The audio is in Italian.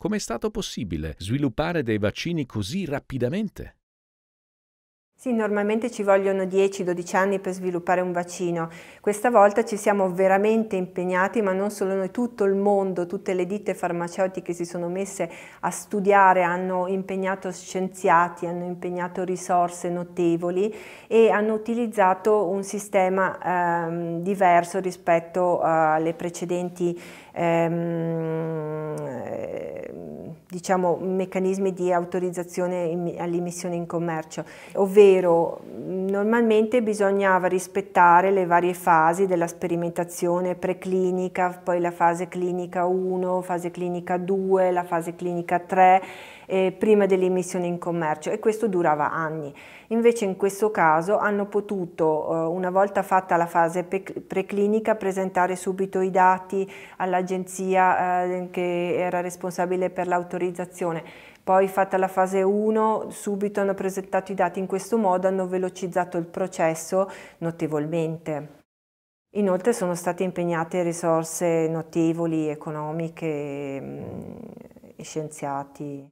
Come è stato possibile sviluppare dei vaccini così rapidamente? Sì, normalmente ci vogliono 10-12 anni per sviluppare un vaccino. Questa volta ci siamo veramente impegnati, ma non solo noi, tutto il mondo, tutte le ditte farmaceutiche si sono messe a studiare, hanno impegnato scienziati, hanno impegnato risorse notevoli e hanno utilizzato un sistema ehm, diverso rispetto eh, alle precedenti ehm, diciamo, meccanismi di autorizzazione all'immissione in commercio, ovvero normalmente bisognava rispettare le varie fasi della sperimentazione preclinica, poi la fase clinica 1, fase clinica 2, la fase clinica 3, eh, prima dell'immissione in commercio e questo durava anni. Invece in questo caso hanno potuto, eh, una volta fatta la fase preclinica, presentare subito i dati all'agenzia eh, che era responsabile per l'autorizzazione l'autorizzazione. Poi fatta la fase 1, subito hanno presentato i dati in questo modo, hanno velocizzato il processo notevolmente. Inoltre sono state impegnate risorse notevoli, economiche mm, e scienziati.